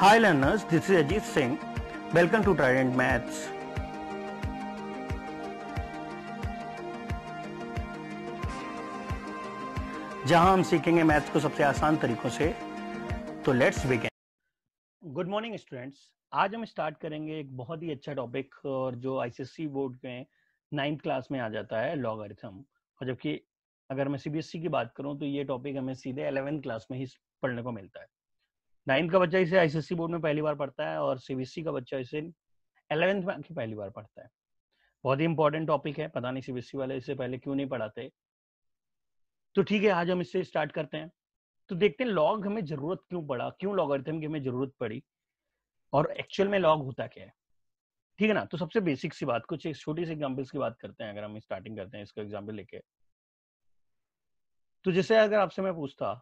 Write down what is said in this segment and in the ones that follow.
Hi learners, this is Ajit Singh. Welcome to Trident Maths. जहां हम सीखेंगे maths को सबसे आसान तरीकों से तो let's begin good morning students आज हम स्टार्ट करेंगे एक बहुत ही अच्छा टॉपिक और जो आईसीएससी बोर्ड के नाइन्थ क्लास में आ जाता है लॉगरिथम और जबकि अगर मैं सीबीएसई की बात करूं तो ये टॉपिक हमें सीधे एलेवेंथ क्लास में ही पढ़ने को मिलता है नाइन्थ का बच्चा इसे आईसीएससी बोर्ड में पहली बार पढ़ता है और सीबीएसई e का बच्चा इसे एलेवेंथ में आके पहली बार पढ़ता है बहुत ही इंपॉर्टेंट टॉपिक है पता नहीं सीबीएसई e वाले इसे पहले क्यों नहीं पढ़ाते तो ठीक है आज हम इससे स्टार्ट करते हैं तो देखते हैं लॉग हमें जरूरत क्यों पड़ा क्यों लॉग अर्थम की हमें जरूरत पड़ी और एक्चुअल में लॉग होता क्या है ठीक है ना तो सबसे बेसिक सी बात कुछ छोटी सी एग्जाम्पल्स की बात करते हैं अगर हम स्टार्टिंग करते हैं इसका एग्जाम्पल लेके तो जैसे अगर आपसे मैं पूछता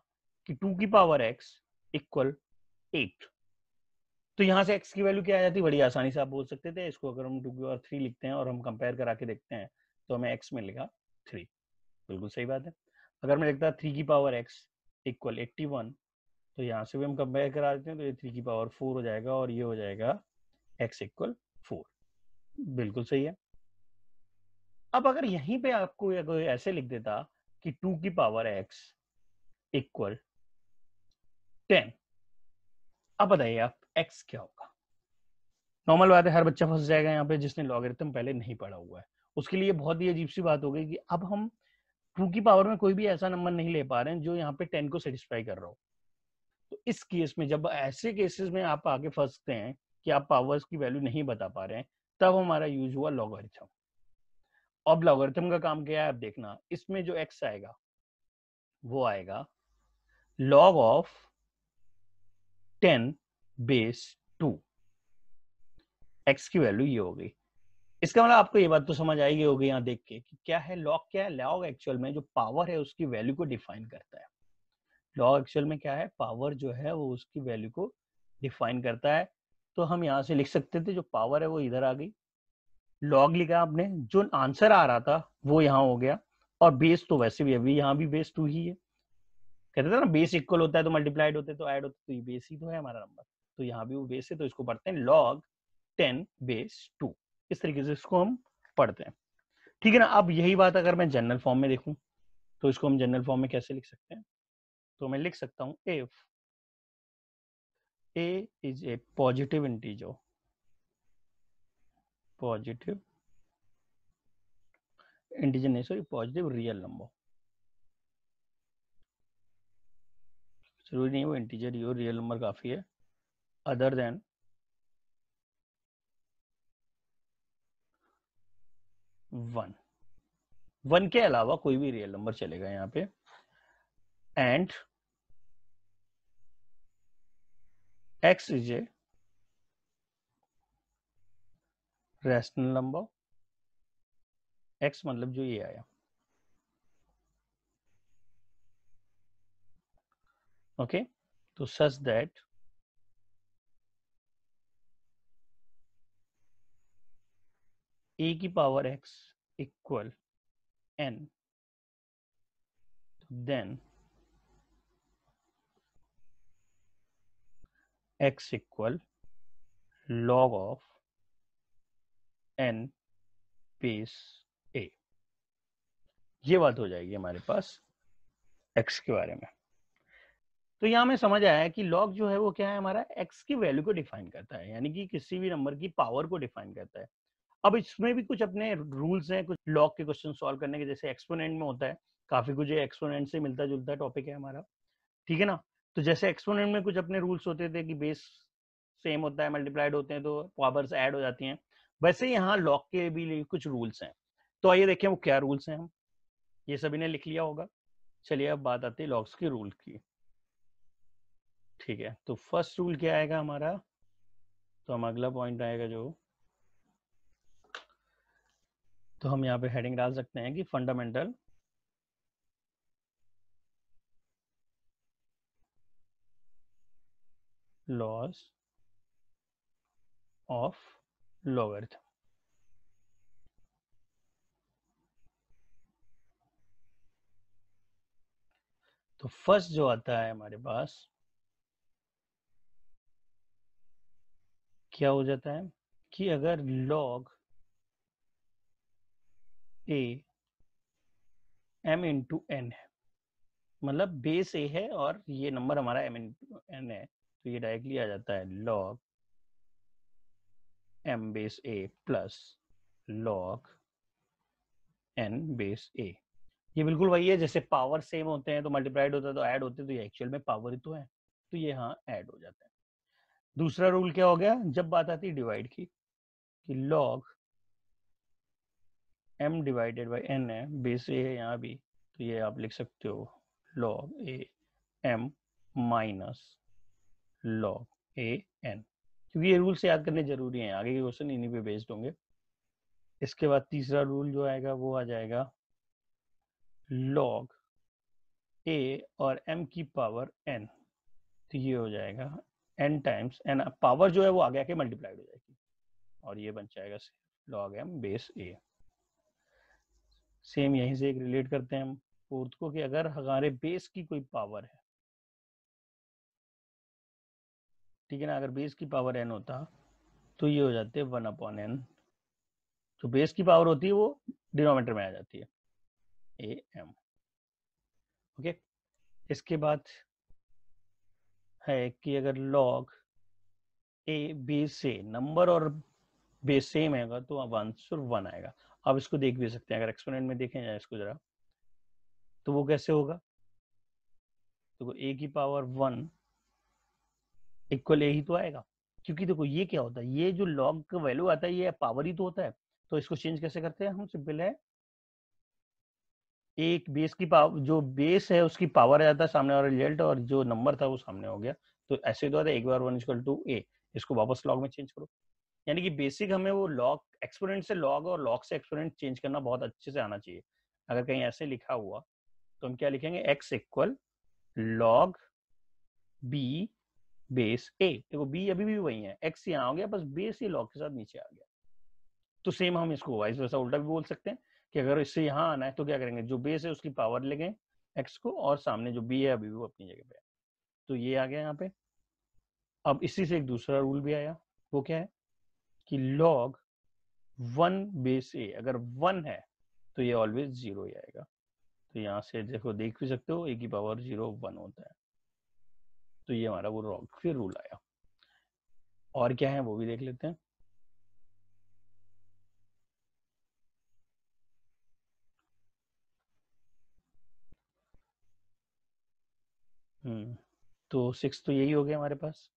कि टू की पावर एक्स इक्वल एट तो यहां से एक्स की वैल्यू क्या आ जाती है बड़ी आसानी से आप बोल सकते थे इसको अगर हम टू की और थ्री लिखते हैं और हम कंपेयर करा के देखते हैं तो हमें एक्स मिलेगा थ्री बिल्कुल सही बात है अगर मैं लिखता थ्री की power x equal eighty one तो यहाँ से भी हम कंपेयर करा देते हैं तो ये थ्री की पावर फोर हो जाएगा और ये हो जाएगा एक्स इक्वल फोर बिल्कुल सही है अब अगर यहीं पे आपको अगर ऐसे लिख देता कि टू की पावर एक्स इक्वल टेन अब बताइए आप x क्या होगा नॉर्मल बात है हर बच्चा फंस जाएगा यहाँ पे जिसने लॉगरिथम पहले नहीं पढ़ा हुआ है उसके लिए बहुत ही अजीब सी बात हो गई कि अब हम टू की पावर में कोई भी ऐसा नंबर नहीं ले पा रहे हैं जो यहाँ पे टेन को सेटिस्फाई कर रहा हो तो इस केस में जब ऐसे केसेस में आप आगे फंसते हैं कि आप पावर्स की वैल्यू नहीं बता पा रहे हैं तब हमारा यूज हुआ लॉगरिथम अब लॉगरिथम का काम क्या है आप देखना इसमें जो एक्स आएगा वो आएगा log of ten base two x की वैल्यू ये हो गई इसका मतलब आपको ये बात तो समझ आई होगी यहाँ देख के कि क्या है लॉग क्या है लॉग एक्चुअल में जो पावर है उसकी वैल्यू को डिफाइन करता है लॉग एक्चुअल में क्या है पावर जो है वो उसकी वैल्यू को डिफाइन करता है तो हम यहाँ से लिख सकते थे जो पावर है वो इधर आ गई लॉग लिखा आपने जो आंसर आ रहा था वो यहाँ हो गया और बेस तो वैसे भी अभी यहाँ भी बेस टू ही है कहते थे ना बेस इक्वल होता है तो मल्टीप्लाइड होते तो ऐड होते तो ये बेस ही तो है हमारा नंबर तो यहाँ भी वो बेस है तो इसको पढ़ते हैं लॉग टेन बेस टू इस तरीके से इसको हम पढ़ते हैं ठीक है ना अब यही बात अगर मैं जनरल फॉर्म में देखूं तो इसको हम जनरल फॉर्म में कैसे लिख सकते हैं तो मैं लिख सकता हूं if a is a positive integer positive integer नहीं सॉरी पॉजिटिव रियल नंबर जरूरी नहीं वो इंटीजर ही हो रियल नंबर काफ़ी है अदर देन वन वन के अलावा कोई भी रियल नंबर चलेगा यहां पे and x is a rational number x मतलब जो ये आया okay to such that a की power x equal n then x equal log of n base a ये बात हो जाएगी हमारे पास x के बारे में तो यहाँ हमें समझ आया है कि लॉग जो है वो क्या है हमारा एक्स की वैल्यू को डिफाइन करता है यानी कि किसी भी नंबर की पावर को डिफाइन करता है अब इसमें भी कुछ अपने रूल्स हैं कुछ लॉग के क्वेश्चन सॉल्व करने के जैसे एक्सपोनेंट में होता है काफी कुछ एक्सपोनेंट से मिलता जुलता टॉपिक है हमारा ठीक है ना तो जैसे एक्सपोनेंट में कुछ अपने रूल्स होते थे कि बेस सेम होता है मल्टीप्लाइड होते हैं तो पावर्स एड हो जाती है वैसे यहाँ लॉक के भी कुछ रूल्स हैं तो आइए देखें वो क्या रूल्स हैं हम ये सभी ने लिख लिया होगा चलिए अब बात आती है लॉक्स के रूल की ठीक है तो फर्स्ट रूल क्या आएगा हमारा तो हम अगला पॉइंट आएगा जो तो हम यहाँ पे हेडिंग डाल सकते हैं कि फंडामेंटल लॉस ऑफ logarithm तो फर्स्ट जो आता है हमारे पास क्या हो जाता है कि अगर log a m into n है मतलब बेस ए है और ये नंबर हमारा एम इंटू एन है तो ये डायरेक्टली आ जाता है log m base a plus log n base a ये बिल्कुल वही है जैसे पावर सेम होते हैं तो मल्टीप्लाइड होता है तो ऐड होते हैं तो ये एक्चुअल में पावर ही तो है तो ये हाँ ऐड हो जाता है दूसरा रूल क्या हो गया जब बात आती डिवाइड की कि log m divided by n है बेस ए है यहाँ भी तो ये आप लिख सकते हो log A m minus log a n क्योंकि ये रूल से याद करने जरूरी हैं आगे के क्वेश्चन इन्हीं पे बेस्ड होंगे इसके बाद तीसरा रूल जो आएगा वो आ जाएगा लॉग ए और एम की पावर एन तो ये हो जाएगा एन टाइम्स एन पावर जो है वो आगे आके मल्टीप्लाइड हो जाएगी और ये बन जाएगा log m base a same यहीं से एक रिलेट करते हैं हम फोर्थ को कि अगर हमारे बेस की कोई पावर है ठीक है ना अगर बेस की पावर एन होता तो ये हो जाते वन अपॉन एन जो बेस की पावर होती है वो डिनोमीटर में आ जाती है ए एम ओके इसके बाद है कि अगर लॉग ए बी से नंबर और बेस सेम आएगा तो अब आंसर वन आएगा आप इसको देख भी सकते हैं अगर एक्सपोनेंट में देखें जाए इसको जरा तो वो कैसे होगा देखो तो ए की पावर वन इक्वल ए ही तो आएगा क्योंकि देखो ये क्या होता है ये जो लॉग का वैल्यू आता है ये पावर ही तो होता है तो इसको चेंज कैसे करते हैं हम सिंपल है एक बेस की पावर जो बेस है उसकी पावर आ जाता सामने वाला रिजल्ट और जो नंबर था वो सामने हो गया तो ऐसे ही तो आता है एक बार वन इजकल टू ए इसको वापस लॉग में चेंज करो यानी कि बेसिक हमें वो लॉग एक्सपोनेंट से लॉग और लॉग से एक्सपोनेंट चेंज करना बहुत अच्छे से आना चाहिए अगर कहीं ऐसे लिखा हुआ तो हम क्या लिखेंगे x equal log B base a देखो बी अभी भी वही है एक्स यहाँ आ गया बस बेस ही लॉग के साथ नीचे आ गया तो सेम हम इसको वाइस वैसा उल्टा भी बोल सकते हैं कि अगर इससे यहाँ आना है तो क्या करेंगे जो बेस है उसकी पावर लेंगे एक्स को और सामने जो बी है अभी वो अपनी जगह पे है तो ये आ गया यहाँ पे अब इसी से एक दूसरा रूल भी आया वो क्या है कि लॉग वन बेस ए अगर वन है तो ये ऑलवेज जीरो ही आएगा तो यहाँ से देखो देख भी सकते हो ए की पावर जीरो वन होता है तो ये हमारा वो रॉग फिर रूल आया और क्या है वो भी देख लेते हैं हम्म, तो सिक्स तो यही हो गया हमारे पास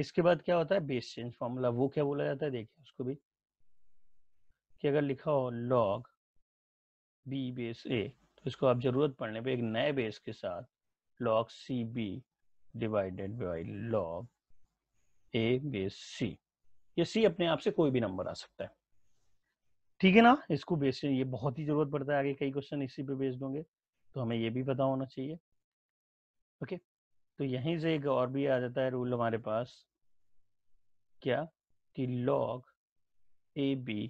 इसके बाद क्या होता है बेस चेंज फॉर्मूला वो क्या बोला जाता है देखिए उसको भी कि अगर लिखा हो लॉग बी बेस ए तो इसको आप जरूरत पड़ने पे एक नए बेस के साथ log c b divided by log a base c ये सी अपने आप से कोई भी नंबर आ सकता है ठीक है ना इसको बेस ये बहुत ही जरूरत पड़ता है आगे कई क्वेश्चन इसी पे बेस्ड होंगे तो हमें ये भी पता होना चाहिए ओके तो यहीं से एक और भी आ जाता है रूल हमारे पास क्या कि log a b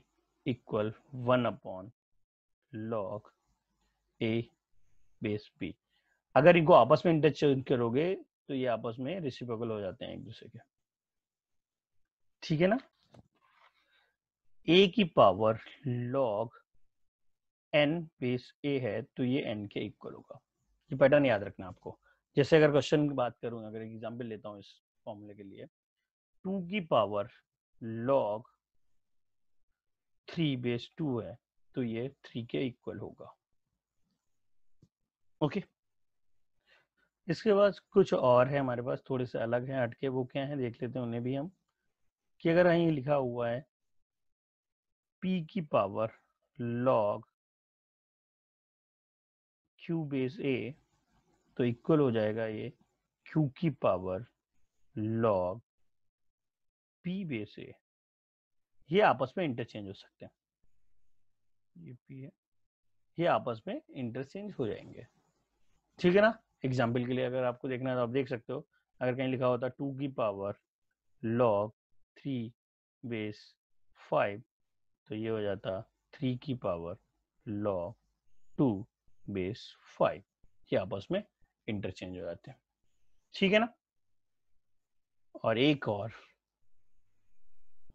equal one upon log a base b अगर इनको आपस में इंटरचेंज करोगे तो ये आपस में रिसिपेबल हो जाते हैं एक दूसरे के ठीक है ना ए की पावर लॉग एन बेस ए है तो ये एन के इक्वल होगा ये पैटर्न याद रखना आपको जैसे अगर क्वेश्चन की बात करूं अगर एग्जाम्पल लेता हूं इस फॉर्मूले के लिए टू की power log three base two है तो ये थ्री के इक्वल होगा ओके okay. इसके बाद कुछ और है हमारे पास थोड़े से अलग हैं अटके वो क्या हैं देख लेते हैं उन्हें भी हम कि अगर यहीं लिखा हुआ है p की power log q base a तो इक्वल हो जाएगा ये क्यू की power log P base A ये आपस में इंटरचेंज हो सकते हैं ये p है ये आपस में इंटरचेंज हो जाएंगे ठीक है ना एग्जाम्पल के लिए अगर आपको देखना है तो आप देख सकते हो अगर कहीं लिखा होता टू की power log three base five तो ये हो जाता थ्री की power log two base five ये आपस में इंटरचेंज हो जाते हैं ठीक है ना और एक और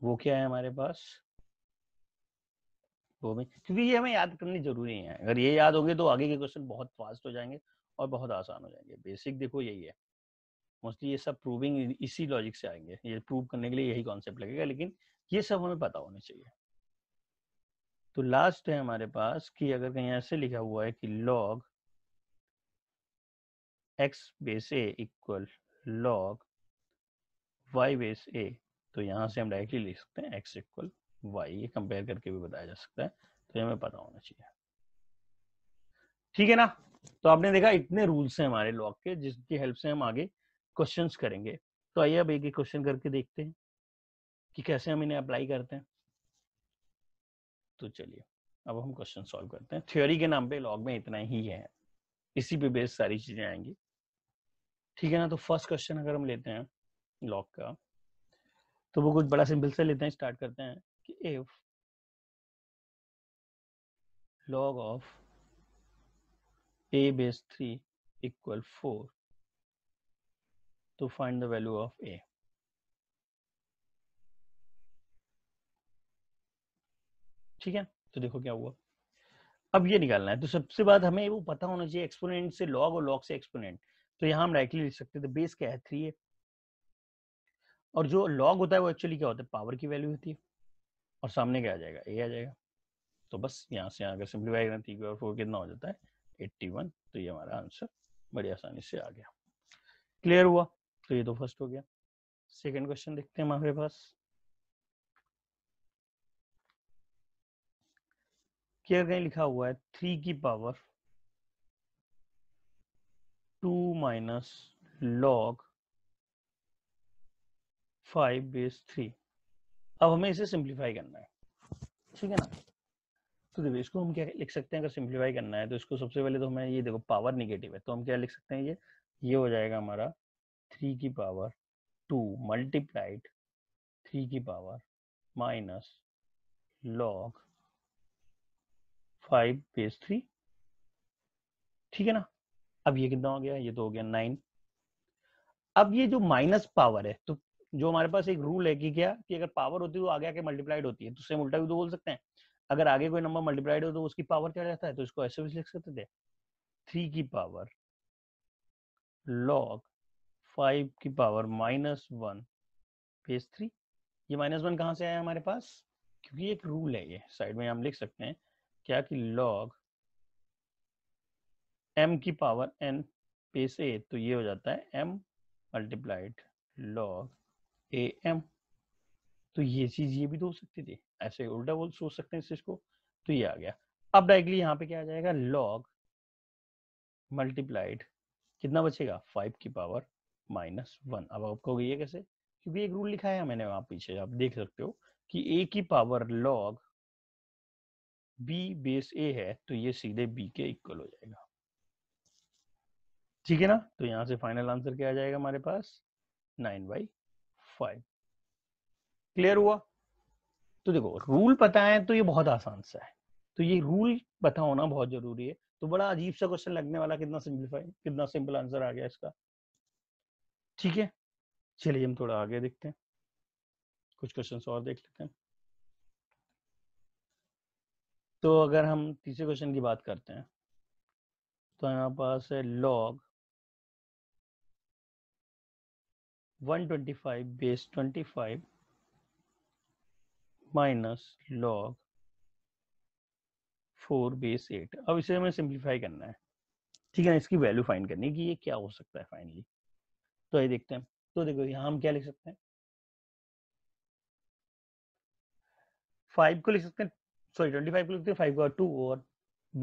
वो क्या है हमारे पास वो भी क्योंकि ये हमें याद करनी जरूरी है अगर ये याद होंगे तो आगे के क्वेश्चन बहुत फास्ट हो जाएंगे और बहुत आसान हो जाएंगे बेसिक देखो यही है मोस्टली ये सब प्रूविंग इसी लॉजिक से आएंगे ये प्रूव करने के लिए यही कॉन्सेप्ट लगेगा लेकिन ये सब हमें पता होना चाहिए तो लास्ट है हमारे पास कि अगर कहीं ऐसे लिखा हुआ है कि log X base A equal log Y base A तो यहाँ से हम डायरेक्टली लिख सकते हैं एक्स इक्वल वाई ये कंपेयर करके भी बताया जा सकता है तो हमें पता होना चाहिए ठीक है ना तो आपने देखा इतने रूल्स हैं हमारे लॉग के जिसकी हेल्प से हम आगे क्वेश्चंस करेंगे तो आइए अब एक एक क्वेश्चन करके देखते हैं कि कैसे हम इन्हें अप्लाई करते हैं तो चलिए अब हम क्वेश्चन सॉल्व करते हैं थ्योरी के नाम पे लॉग में इतना ही है इसी पे बेस्ड सारी चीजें आएंगी ठीक है ना तो फर्स्ट क्वेश्चन अगर हम लेते हैं लॉक का तो वो कुछ बड़ा सिंपल से लेते हैं स्टार्ट करते हैं कि if log of A base three equal four to find the value of A ठीक है तो देखो क्या हुआ अब ये निकालना है तो सबसे बात हमें वो पता होना चाहिए एक्सपोनेंट से लॉग और लॉग से एक्सपोनेंट तो यहाँ हम डायरेक्टली लिख सकते थे बेस क्या है थ्री है और जो लॉग होता है वो एक्चुअली क्या होता है पावर की वैल्यू होती है और सामने क्या आ जाएगा ए आ जाएगा तो बस यहाँ से अगर सिंप्लीफाई करें थ्री और फोर कितना हो जाता है एट्टी वन तो ये हमारा आंसर बड़ी आसानी से आ गया क्लियर हुआ तो ये तो फर्स्ट हो गया सेकेंड क्वेश्चन देखते हैं हमारे पास क्या कहीं लिखा हुआ है थ्री की power two minus log five base three अब हमें इसे सिंप्लीफाई करना है ठीक है ना तो देखो इसको हम क्या लिख सकते हैं अगर सिंप्लीफाई करना है तो इसको सबसे पहले तो हमें ये देखो पावर निगेटिव है तो हम क्या लिख सकते हैं ये ये हो जाएगा हमारा थ्री की पावर टू मल्टीप्लाइड थ्री की power minus log five base three ठीक है ना अब ये कितना हो गया ये तो हो गया नाइन अब ये जो माइनस पावर है तो जो हमारे पास एक रूल है कि क्या कि अगर पावर होती है तो आगे आके मल्टीप्लाइड होती है तो सेम उल्टा भी तो बोल सकते हैं अगर आगे कोई नंबर मल्टीप्लाइड हो तो उसकी पावर क्या जाता है तो इसको ऐसे भी लिख सकते थे थ्री की पावर लॉग फाइव की power minus one base three ये माइनस वन कहाँ से आया हमारे पास क्योंकि एक रूल है ये साइड में हम लिख सकते हैं क्या कि लॉग एम की पावर एन पे ए तो ये हो जाता है एम मल्टीप्लाइड लॉग ए एम तो ये चीज ये भी तो हो सकती थी ऐसे उल्टा बोल सोच सकते हैं इस चीज को तो ये आ गया अब डायरेक्टली यहाँ पे क्या आ जाएगा लॉग मल्टीप्लाइड कितना बचेगा फाइव की पावर माइनस वन अब आपको ये कैसे क्योंकि एक रूल लिखा है मैंने वहां पीछे आप देख सकते हो कि ए की पावर लॉग बी बेस ए है तो ये सीधे बी के इक्वल हो जाएगा ठीक है ना तो यहां से फाइनल आंसर क्या आ जाएगा हमारे पास नाइन बाई फाइव क्लियर हुआ तो देखो रूल पता है तो ये बहुत आसान सा है तो ये रूल पता होना बहुत जरूरी है तो बड़ा अजीब सा क्वेश्चन लगने वाला कितना सिंप्लीफाई कितना सिंपल आंसर आ गया इसका ठीक है चलिए हम थोड़ा आगे देखते हैं कुछ क्वेश्चन और देख लेते हैं तो अगर हम तीसरे क्वेश्चन की बात करते हैं तो हमारे पास है log 125 base 25 minus log 4 base 8 अब इसे हमें सिंप्लीफाई करना है ठीक है ना इसकी वैल्यू फाइंड करनी है कि ये क्या हो सकता है फाइनली तो ये देखते हैं तो देखो यहाँ हम क्या लिख सकते हैं फाइव को लिख सकते हैं सॉरी ट्वेंटी फाइव को लिखते हैं फाइव का 2 और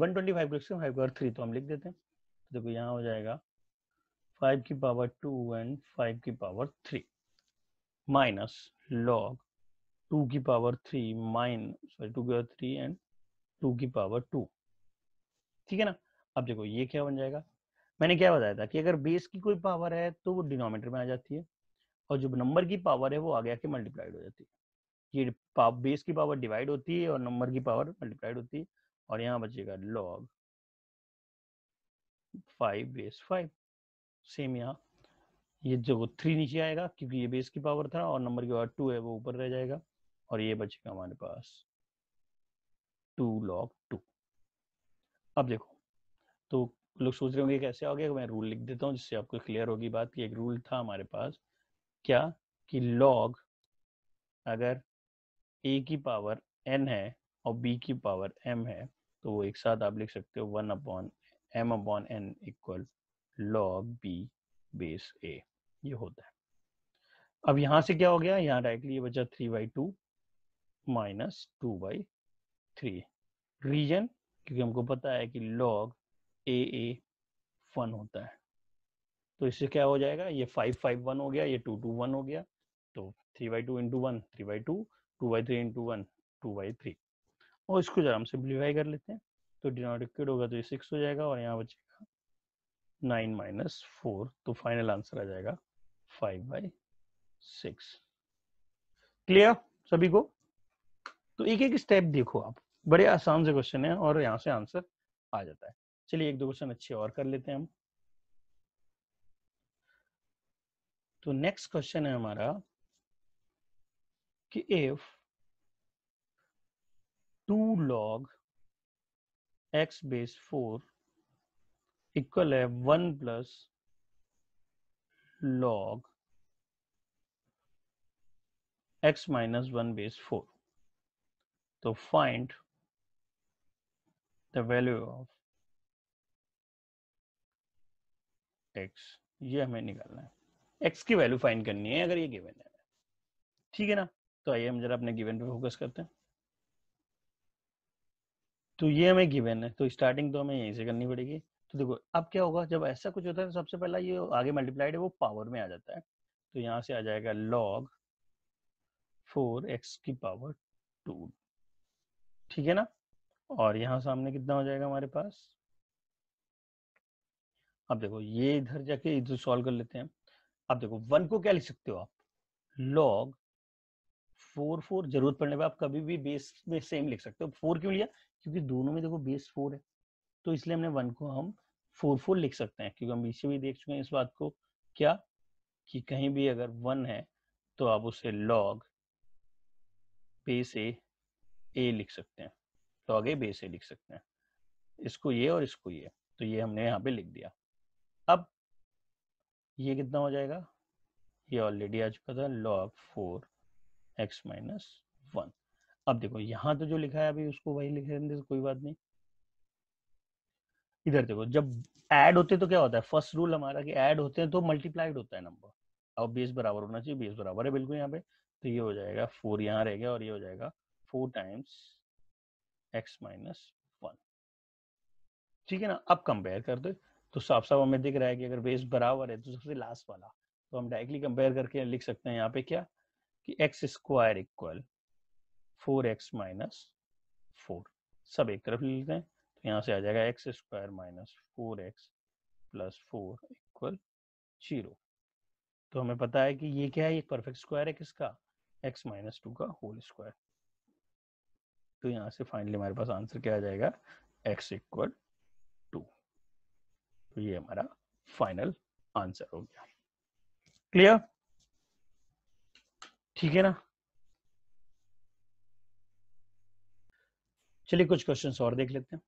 वन ट्वेंटी फाइव को लिखते हैं फाइव का 3 तो हम लिख देते हैं तो देखो यहाँ हो जाएगा फाइव की पावर टू एंड फाइव की power three minus log two की power three minus sorry two की पावर थ्री एंड टू की पावर टू ठीक है ना अब देखो ये क्या बन जाएगा मैंने क्या बताया था कि अगर बेस की कोई पावर है तो वो डिनोमीटर में आ जाती है और जो नंबर की पावर है वो आगे आके मल्टीप्लाइड हो जाती है ये बेस की पावर डिवाइड होती है और नंबर की पावर मल्टीप्लाइड होती है और यहाँ बचेगा log five base five same यहाँ ये जो थ्री नीचे आएगा क्योंकि ये बेस की पावर था और नंबर के बाद टू है वो ऊपर रह जाएगा और ये बचेगा हमारे पास टू लॉग टू अब देखो तो लोग सोच रहे होंगे कैसे आ गया मैं रूल लिख देता हूँ जिससे आपको क्लियर होगी बात कि एक रूल था हमारे पास क्या कि लॉग अगर ए की पावर एन है और बी की पावर एम है तो वो एक साथ आप लिख सकते हो one upon M upon N equal log B base A ये होता है अब यहां से क्या हो गया यहाँ डायरेक्टली ये बचा three by two minus two by three reason क्योंकि हमको पता है कि लॉग ए ए वन होता है तो इससे क्या हो जाएगा ये फाइव फाइव वन हो गया ये टू टू वन हो गया तो three by two into one three by two two by three into one two by three और इसको जरा हम सिंप्लीफाई कर लेते हैं तो डिनोटिकेट होगा तो ये सिक्स हो जाएगा और यहाँ बचेगा नाइन माइनस फोर तो फाइनल आंसर आ जाएगा फाइव बाई सिक्स क्लियर सभी को तो एक एक स्टेप देखो आप बड़े आसान से क्वेश्चन है और यहां से आंसर आ जाता है चलिए एक दो क्वेश्चन अच्छे और कर लेते हैं हम तो नेक्स्ट क्वेश्चन है हमारा कि if two log X base four equal है one plus log X minus one base four तो find the value of X ये हमें निकालना है एक्स की वैल्यू फाइंड करनी है अगर ये गिवन है ठीक है ना तो आइए हम जरा अपने गिवन पे फोकस करते हैं तो ये हमें गिवन है तो स्टार्टिंग तो हमें यहीं से करनी पड़ेगी तो देखो अब क्या होगा जब ऐसा कुछ होता है तो सबसे पहला ये आगे मल्टीप्लाइड है वो पावर में आ जाता है तो यहाँ से आ जाएगा लॉग फोर एक्स की पावर टू ठीक है ना और यहाँ सामने कितना हो जाएगा हमारे पास अब देखो ये इधर जाके इधर सॉल्व कर लेते हैं अब देखो वन को क्या लिख सकते हो आप लॉग फोर फोर जरूरत पड़ने पर आप कभी भी बेस में सेम लिख सकते हो फोर क्यों लिया क्योंकि दोनों में देखो बेस फोर है तो इसलिए हमने वन को हम फोर फोर लिख सकते हैं क्योंकि हम इसे भी देख चुके हैं इस बात को क्या कि कहीं भी अगर वन है तो आप उसे लॉग बेस ए ए लिख सकते हैं लॉग ए बेस ए लिख सकते हैं इसको ये और इसको ये तो ये हमने यहाँ पे लिख दिया अब ये कितना हो जाएगा ये ऑलरेडी आ चुका था log four X minus one अब देखो यहाँ तो जो लिखा है अभी उसको वही लिखे कोई बात नहीं इधर देखो जब एड होते तो क्या होता है फर्स्ट रूल हमारा कि एड होते हैं तो मल्टीप्लाइड होता है नंबर अब बेस बराबर होना चाहिए बेस बराबर है बिल्कुल यहाँ पे तो ये हो जाएगा फोर यहाँ रह गया और ये हो जाएगा four times X minus one ठीक है ना अब कंपेयर कर दो तो साफ साफ हमें दिख रहा है कि अगर बेस बराबर है तो सबसे लास्ट वाला तो हम डायरेक्टली कंपेयर करके लिख सकते हैं यहाँ पे क्या कि X square equal four X minus four सब एक तरफ लिख लेते हैं यहाँ से आ जाएगा X square minus four X plus four equal zero तो हमें पता है कि ये क्या है ये परफेक्ट स्क्वायर है किसका एक्स माइनस टू का होल स्क्वायर तो यहाँ से फाइनली हमारे पास आंसर क्या आ जाएगा एक्स इक्वल टू तो ये हमारा फाइनल आंसर हो गया क्लियर ठीक है ना चलिए कुछ क्वेश्चंस और देख लेते हैं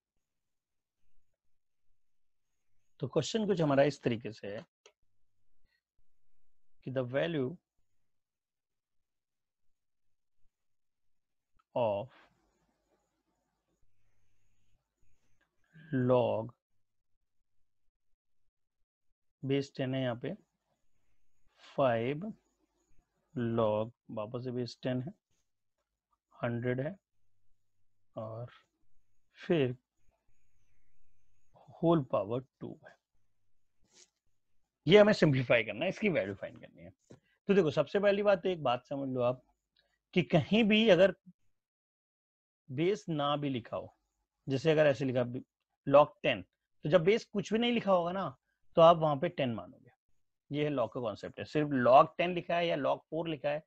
तो क्वेश्चन कुछ हमारा इस तरीके से है कि the value of log base ten है यहां पे फाइव लॉग बाबा से बेस टेन है हंड्रेड है और फिर होल पावर टू है ये हमें सिंप्लीफाई करना है इसकी वैल्यू फाइंड करनी है तो देखो सबसे पहली बात तो एक बात समझ लो आप कि कहीं भी अगर बेस ना भी लिखा हो जैसे अगर ऐसे लिखा लॉक टेन तो जब बेस कुछ भी नहीं लिखा होगा ना तो आप वहां पे टेन मानोगे ये है लॉक का कॉन्सेप्ट है सिर्फ लॉक टेन लिखा है या लॉक फोर लिखा है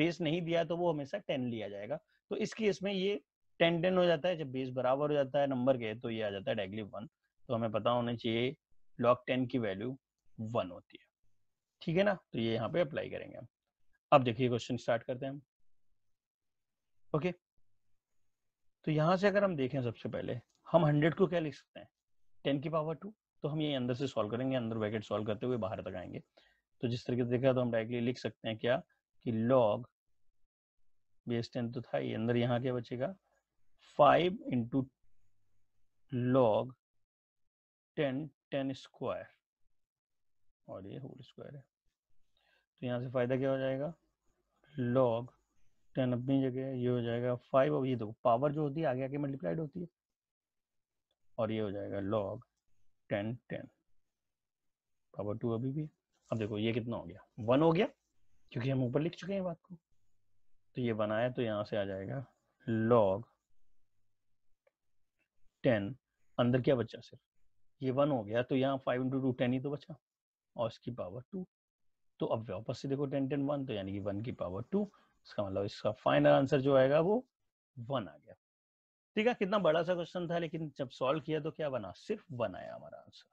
बेस नहीं दिया तो वो हमेशा टेन लिया जाएगा तो इस केस में ये टेन टेन हो जाता है जब बेस बराबर हो जाता है नंबर के तो ये आ जाता है डायरेक्टली वन तो हमें पता होना चाहिए लॉग टेन की वैल्यू वन होती है ठीक है ना तो ये यहाँ पे अप्लाई करेंगे हम अब देखिए क्वेश्चन स्टार्ट करते हैं हम ओके तो यहां से अगर हम देखें सबसे पहले हम हंड्रेड को क्या लिख सकते हैं टेन की पावर टू तो हम ये अंदर से सॉल्व करेंगे अंदर ब्रैकेट सॉल्व करते हुए बाहर तक आएंगे तो जिस तरीके से देखा तो हम डायरेक्टली लिख सकते हैं क्या कि लॉग बेस टेन तो था ये अंदर यहाँ क्या बचेगा five into log ten ten square और ये होल स्क्वायर है तो यहाँ से फ़ायदा क्या हो जाएगा लॉग टेन अपनी जगह ये हो जाएगा फाइव और ये देखो पावर जो होती है आगे आगे मल्टीप्लाइड होती है और ये हो जाएगा log ten ten power two अभी भी अब देखो ये कितना हो गया वन हो गया क्योंकि हम ऊपर लिख चुके हैं बात को तो ये वन आया तो यहाँ से आ जाएगा लॉग टेन अंदर क्या बच्चा सिर्फ ये वन हो गया तो यहाँ फाइव इंटू टू टेन ही तो बचा और इसकी पावर टू तो अब वापस से देखो टेन टेन वन तो यानी कि वन की पावर टू इसका मतलब इसका फाइनल आंसर जो आएगा वो वन आ गया ठीक है कितना बड़ा सा क्वेश्चन था लेकिन जब सॉल्व किया तो क्या बना सिर्फ वन आया हमारा आंसर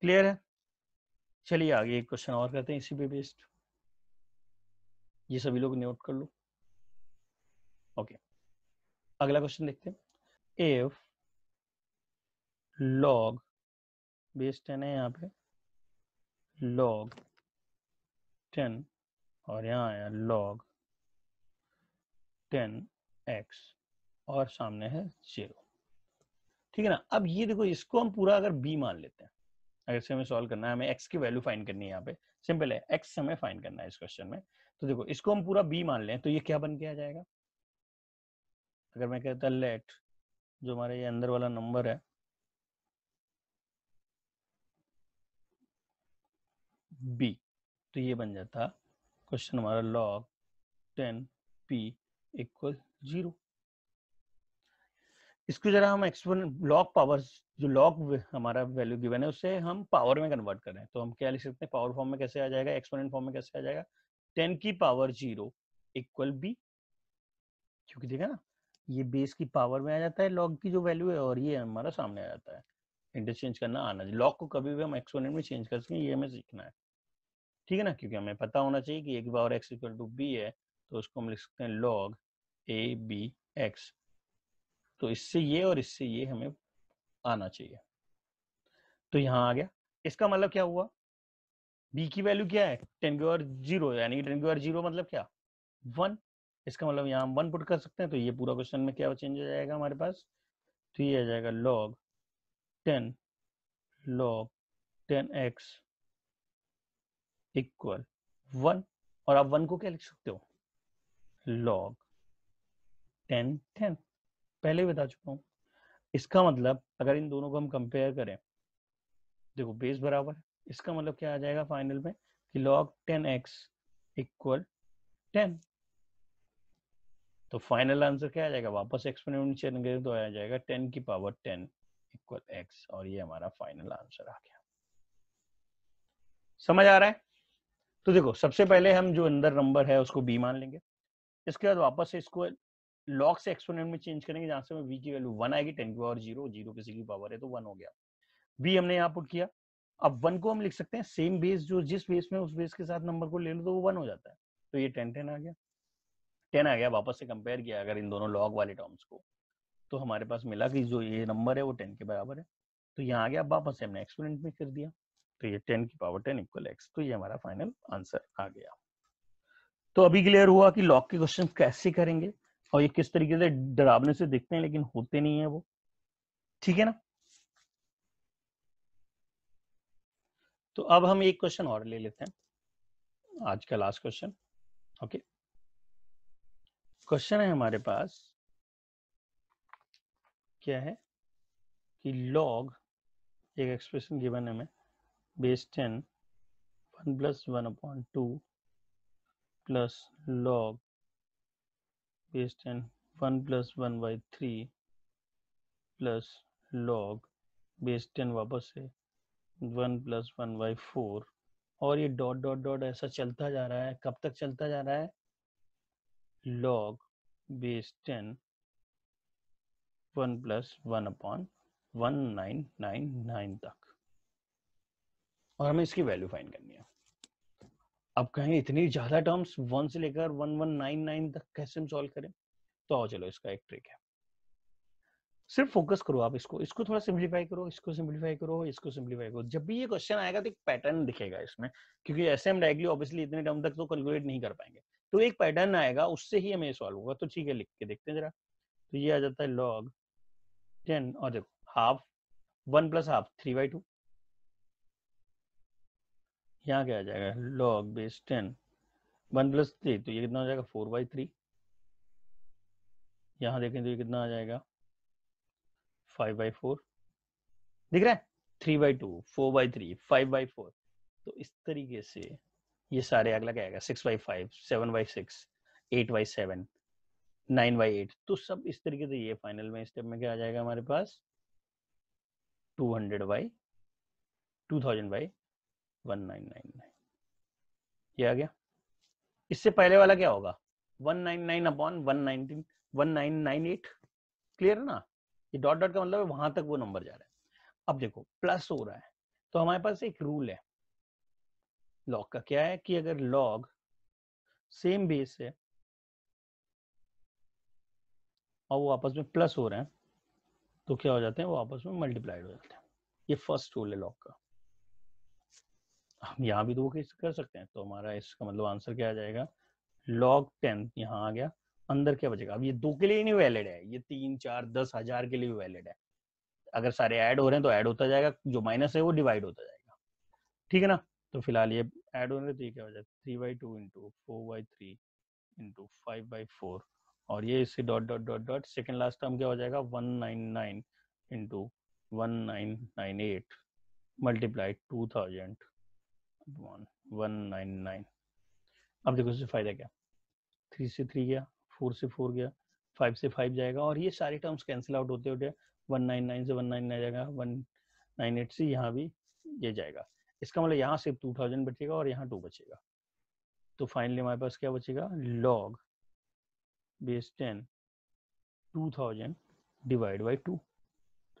क्लियर है चलिए आगे एक क्वेश्चन और करते हैं इसी पे बेस्ड ये सभी लोग नोट कर लो ओके अगला क्वेश्चन देखते हैं इफ लॉग बेस टेन है यहाँ पे लॉग टेन और यहाँ आया लॉग टेन एक्स और सामने है जीरो ठीक है ना अब ये देखो इसको हम पूरा अगर बी मान लेते हैं अगर इसे हमें सॉल्व करना है हमें एक्स की वैल्यू फाइंड करनी है यहाँ पे सिंपल है एक्स हमें फाइंड करना है इस क्वेश्चन में तो देखो इसको हम पूरा बी मान लें तो ये क्या बन के आ जाएगा अगर मैं कहता लेट जो हमारे ये अंदर वाला नंबर है बी तो ये बन जाता क्वेश्चन हमारा log ten P equal zero इसको जरा हम एक्सपोन लॉग पावर जो लॉग हमारा वैल्यू गिवन है उसे हम पावर में कन्वर्ट कर रहे हैं तो हम क्या लिख सकते हैं पावर फॉर्म में कैसे आ जाएगा एक्सपोनेंट फॉर्म में कैसे आ जाएगा टेन की पावर जीरो इक्वल बी क्योंकि देखा ना ये बेस की पावर में आ जाता है लॉग की जो वैल्यू है और ये हमारा सामने आ जाता है इंटरचेंज करना आना लॉग को कभी भी हम एक्सपोनेंट में चेंज कर सकें ये हमें सीखना है ठीक है ना क्योंकि हमें पता होना चाहिए कि ए की power x equal to B है तो उसको हम लिख सकते हैं लॉग ए बी एक्स तो इससे ये और इससे ये हमें आना चाहिए तो यहाँ आ गया इसका मतलब क्या हुआ बी की वैल्यू क्या है टेन की पावर जीरो यानी कि टेन की पावर जीरो मतलब क्या वन इसका मतलब यहाँ वन पुट कर सकते हैं तो ये पूरा क्वेश्चन में क्या चेंज हो जाएगा हमारे पास तो ये आ जाएगा log ten log ten X equal one और आप वन को क्या लिख सकते हो लॉग टेन टेन पहले बता चुका हूं इसका मतलब अगर इन दोनों को हम कंपेयर करें देखो बेस बराबर इसका मतलब क्या आ जाएगा फाइनल में कि log ten X equal ten तो फाइनल आंसर क्या आ जाएगा वापस एक्सपेरिमेंट चेक तो आ जाएगा टेन की पावर टेन इक्वल एक्स और ये हमारा फाइनल आंसर आ गया समझ आ रहा है तो देखो सबसे पहले हम जो अंदर नंबर है उसको बी मान लेंगे इसके बाद वापस से इसको लॉग से एक्सपोनेंट में चेंज करेंगे जहां से वी की वैल्यू वन आएगी टेन की पावर जीरो जीरो किसी की पावर है तो वन हो गया बी हमने यहाँ पुट किया अब वन को हम लिख सकते हैं सेम बेस जो जिस बेस में उस बेस के साथ नंबर को ले लो तो वो वन हो जाता है तो ये टेन टेन आ गया टेन आ गया वापस से कंपेयर किया अगर इन दोनों लॉग वाले टर्म्स को तो हमारे पास मिला कि जो ये नंबर है वो टेन के बराबर है तो यहाँ आ गया वापस से हमने एक्सपोनेंट में कर दिया तो ये टेन की पावर टेन इक्वल एक्स तो ये हमारा फाइनल आंसर आ गया तो अभी क्लियर हुआ कि लॉक के क्वेश्चन कैसे करेंगे और ये किस तरीके से डरावने से दिखते हैं लेकिन होते नहीं है वो ठीक है ना तो अब हम एक क्वेश्चन और ले लेते हैं आज का लास्ट क्वेश्चन ओके क्वेश्चन है हमारे पास क्या है कि लॉग एक एक्सप्रेशन गिवन है हमें base 10 1 plus 1 upon 2 plus log base 10 1 plus 1 by 3 plus log base 10 वापस से 1 plus 1 by 4 और ये dot dot dot ऐसा चलता जा रहा है कब तक चलता जा रहा है log base 10 1 plus 1 upon 1999 तक और हमें इसकी वैल्यू फाइंड करनी है अब कहें इतनी ज्यादा टर्म्स वन से लेकर वन वन नाइन नाइन तक कैसे हम सॉल्व करें तो आओ चलो इसका एक ट्रिक है सिर्फ फोकस करो आप इसको इसको थोड़ा सिंप्लीफाई करो इसको सिंप्लीफाई करो इसको सिंप्लीफाई करो जब भी ये क्वेश्चन आएगा तो एक पैटर्न दिखेगा इसमें क्योंकि ऐसे हम डायरेक्टली ऑब्वियसली इतने टर्म तक तो कैलकुलेट नहीं कर पाएंगे तो एक पैटर्न आएगा उससे ही हमें सॉल्व होगा तो ठीक है लिख के देखते हैं जरा तो ये आ जाता है लॉग टेन और देखो half one plus half three by two यहाँ क्या आ जाएगा log base ten one plus three तो ये कितना हो जाएगा फोर बाई थ्री यहाँ देखें तो ये कितना आ जाएगा फाइव बाई फोर दिख रहा है three by two four by three five by four तो इस तरीके से ये सारे अगला क्या आएगा six by five seven by six eight by seven nine by eight तो सब इस तरीके से ये फाइनल में स्टेप में क्या आ जाएगा हमारे पास two hundred by two thousand by one nine nine nine ये आ गया इससे पहले वाला क्या होगा one nine nine upon one nineteen one nine nine eight clear है ना ये डॉट डॉट का मतलब है वहां तक वो नंबर जा रहा है अब देखो प्लस हो रहा है तो हमारे पास एक रूल है लॉग का क्या है कि अगर लॉग सेम बेस है और वो आपस में प्लस हो रहे हैं तो क्या हो जाते हैं वो आपस में मल्टीप्लाइड हो जाते हैं ये फर्स्ट रूल है लॉग का हम यहाँ भी दो तो केस कर सकते हैं तो हमारा इसका मतलब आंसर क्या आ जाएगा लॉग टेन यहाँ आ गया अंदर क्या बचेगा अब ये दो के लिए नहीं वैलिड है ये तीन चार दस हजार के लिए भी वैलिड है अगर सारे ऐड हो रहे हैं तो ऐड होता जाएगा जो माइनस है वो डिवाइड होता जाएगा ठीक है ना तो फिलहाल ये ऐड हो रहे तो ये क्या हो जाएगा three by two into four by three into five by four और ये इससे dot dot dot dot second last term क्या हो जाएगा one nine nine into one nine nine eight multiply two thousand one one nine nine अब देखो इससे फायदा क्या थ्री से थ्री गया फोर से फोर गया फाइव से फाइव जाएगा और ये सारे टर्म्स कैंसिल आउट होते होते वन नाइन नाइन से वन नाइन नाइन जाएगा वन नाइन एट से यहाँ भी ये जाएगा इसका मतलब यहाँ से टू थाउजेंड बचेगा और यहाँ टू बचेगा तो फाइनली हमारे पास क्या बचेगा log base ten two thousand divide by two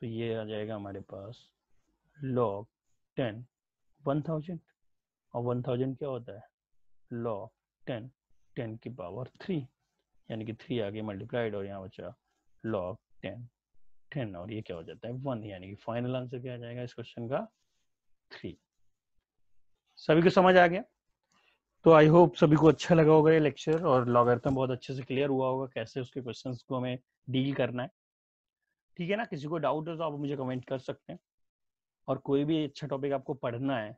तो ये आ जाएगा हमारे पास लॉग टेन वन थाउजेंड और वन थाउजेंड क्या होता है लॉ टेन टेन की पावर थ्री यानी कि थ्री आगे मल्टीप्लाइड और यहाँ बचा लॉग टेन टेन और ये क्या हो जाता है वन यानी कि फाइनल आंसर क्या आ जाएगा इस क्वेश्चन का थ्री सभी को समझ आ गया तो आई होप सभी को अच्छा लगा होगा ये लेक्चर और लॉगर्थम बहुत अच्छे से क्लियर हुआ होगा कैसे उसके क्वेश्चंस को हमें डील करना है ठीक है ना किसी को डाउट हो तो आप मुझे कमेंट कर सकते हैं और कोई भी अच्छा टॉपिक आपको पढ़ना है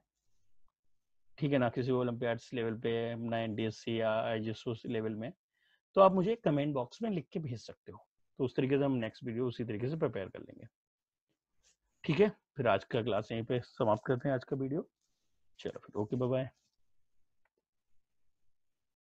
ठीक है ना किसी ओलम्पियाड्स लेवल पे एस सी या आईजीएसओ लेवल में तो आप मुझे कमेंट बॉक्स में लिख के भेज सकते हो तो उस तरीके से हम नेक्स्ट वीडियो उसी तरीके से प्रिपेयर कर लेंगे ठीक है फिर आज का क्लास यहीं पे समाप्त करते हैं आज का वीडियो चलो फिर ओके बाय